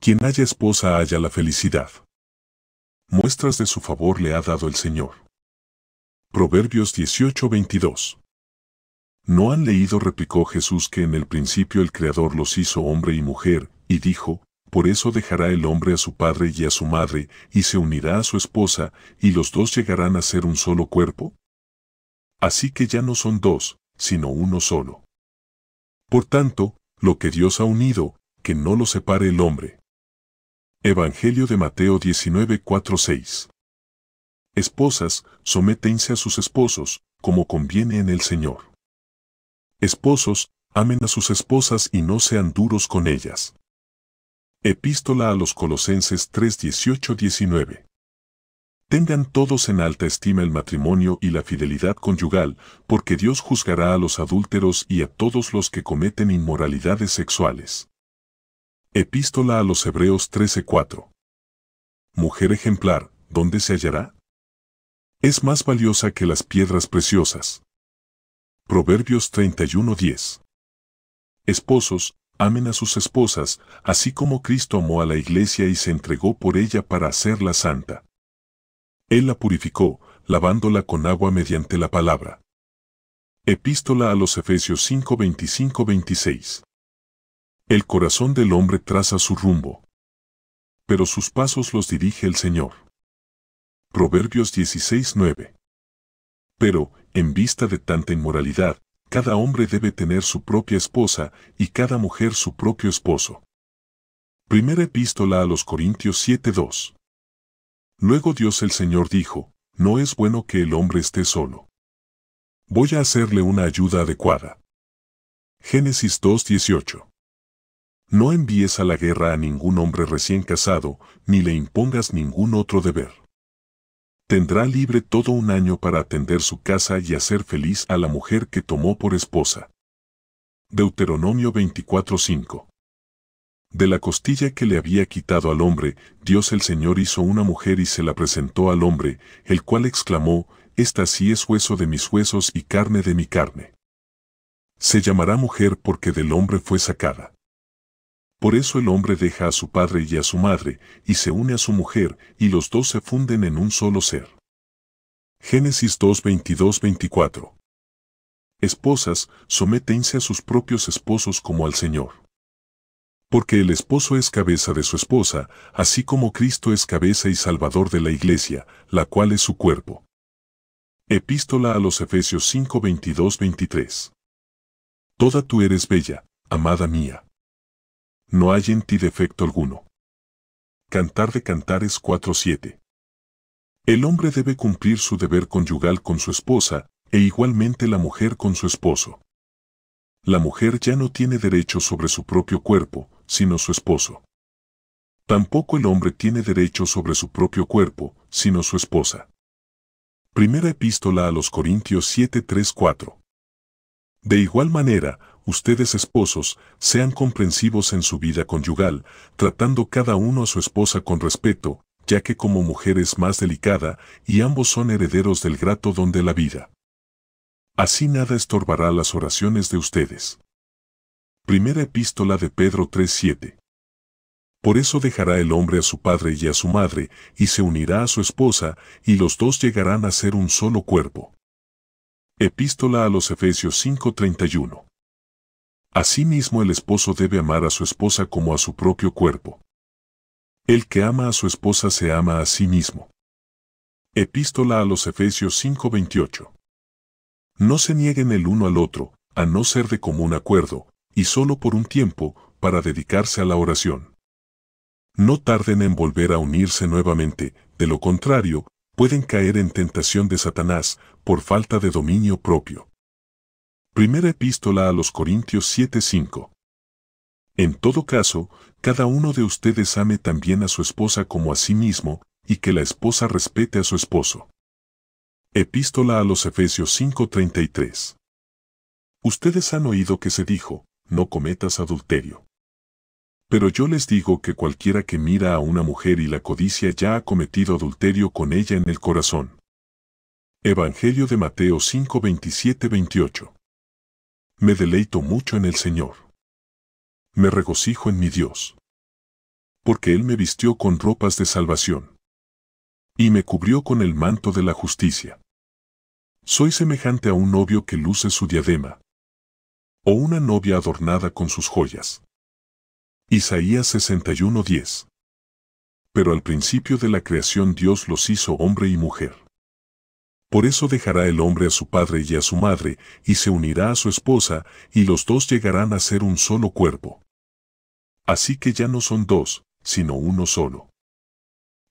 Quien haya esposa haya la felicidad. Muestras de su favor le ha dado el Señor. Proverbios 18:22. ¿No han leído? replicó Jesús que en el principio el Creador los hizo hombre y mujer, y dijo, por eso dejará el hombre a su padre y a su madre, y se unirá a su esposa, y los dos llegarán a ser un solo cuerpo? Así que ya no son dos, sino uno solo. Por tanto, lo que Dios ha unido, que no lo separe el hombre. Evangelio de Mateo 19, 6. Esposas, sométense a sus esposos, como conviene en el Señor. Esposos, amen a sus esposas y no sean duros con ellas. Epístola a los Colosenses 3, 19. Tengan todos en alta estima el matrimonio y la fidelidad conyugal, porque Dios juzgará a los adúlteros y a todos los que cometen inmoralidades sexuales. Epístola a los Hebreos 13:4. Mujer ejemplar, ¿dónde se hallará? Es más valiosa que las piedras preciosas. Proverbios 31:10. Esposos, amen a sus esposas, así como Cristo amó a la iglesia y se entregó por ella para hacerla santa. Él la purificó, lavándola con agua mediante la palabra. Epístola a los Efesios 525 26 el corazón del hombre traza su rumbo, pero sus pasos los dirige el Señor. Proverbios 16:9. Pero, en vista de tanta inmoralidad, cada hombre debe tener su propia esposa y cada mujer su propio esposo. Primera epístola a los Corintios 7:2. Luego Dios el Señor dijo, no es bueno que el hombre esté solo. Voy a hacerle una ayuda adecuada. Génesis 2:18. No envíes a la guerra a ningún hombre recién casado, ni le impongas ningún otro deber. Tendrá libre todo un año para atender su casa y hacer feliz a la mujer que tomó por esposa. Deuteronomio 24:5 De la costilla que le había quitado al hombre, Dios el Señor hizo una mujer y se la presentó al hombre, el cual exclamó, Esta sí es hueso de mis huesos y carne de mi carne. Se llamará mujer porque del hombre fue sacada. Por eso el hombre deja a su padre y a su madre, y se une a su mujer, y los dos se funden en un solo ser. Génesis 2, 22, 24. Esposas, sometense a sus propios esposos como al Señor. Porque el esposo es cabeza de su esposa, así como Cristo es cabeza y salvador de la iglesia, la cual es su cuerpo. Epístola a los Efesios 5, 22, 23. Toda tú eres bella, amada mía no hay en ti defecto alguno. Cantar de Cantares 4.7 El hombre debe cumplir su deber conyugal con su esposa, e igualmente la mujer con su esposo. La mujer ya no tiene derecho sobre su propio cuerpo, sino su esposo. Tampoco el hombre tiene derecho sobre su propio cuerpo, sino su esposa. Primera epístola a los Corintios 7.3.4. 4 De igual manera, ustedes esposos, sean comprensivos en su vida conyugal, tratando cada uno a su esposa con respeto, ya que como mujer es más delicada y ambos son herederos del grato don de la vida. Así nada estorbará las oraciones de ustedes. Primera epístola de Pedro 3:7. Por eso dejará el hombre a su padre y a su madre, y se unirá a su esposa, y los dos llegarán a ser un solo cuerpo. Epístola a los Efesios 5:31. Asimismo el esposo debe amar a su esposa como a su propio cuerpo. El que ama a su esposa se ama a sí mismo. Epístola a los Efesios 5:28. No se nieguen el uno al otro, a no ser de común acuerdo, y solo por un tiempo, para dedicarse a la oración. No tarden en volver a unirse nuevamente, de lo contrario, pueden caer en tentación de Satanás, por falta de dominio propio. Primera epístola a los Corintios 7:5. En todo caso, cada uno de ustedes ame también a su esposa como a sí mismo, y que la esposa respete a su esposo. Epístola a los Efesios 5:33. Ustedes han oído que se dijo, no cometas adulterio. Pero yo les digo que cualquiera que mira a una mujer y la codicia ya ha cometido adulterio con ella en el corazón. Evangelio de Mateo 5, 28. Me deleito mucho en el Señor. Me regocijo en mi Dios. Porque Él me vistió con ropas de salvación. Y me cubrió con el manto de la justicia. Soy semejante a un novio que luce su diadema. O una novia adornada con sus joyas. Isaías 61:10 Pero al principio de la creación Dios los hizo hombre y mujer. Por eso dejará el hombre a su padre y a su madre, y se unirá a su esposa, y los dos llegarán a ser un solo cuerpo. Así que ya no son dos, sino uno solo.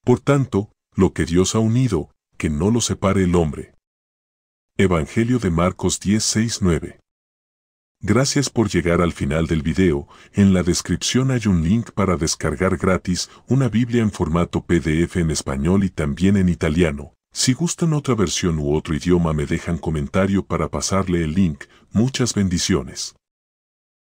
Por tanto, lo que Dios ha unido, que no lo separe el hombre. Evangelio de Marcos 10:6, 9. Gracias por llegar al final del video, en la descripción hay un link para descargar gratis una Biblia en formato PDF en español y también en italiano, si gustan otra versión u otro idioma me dejan comentario para pasarle el link, muchas bendiciones.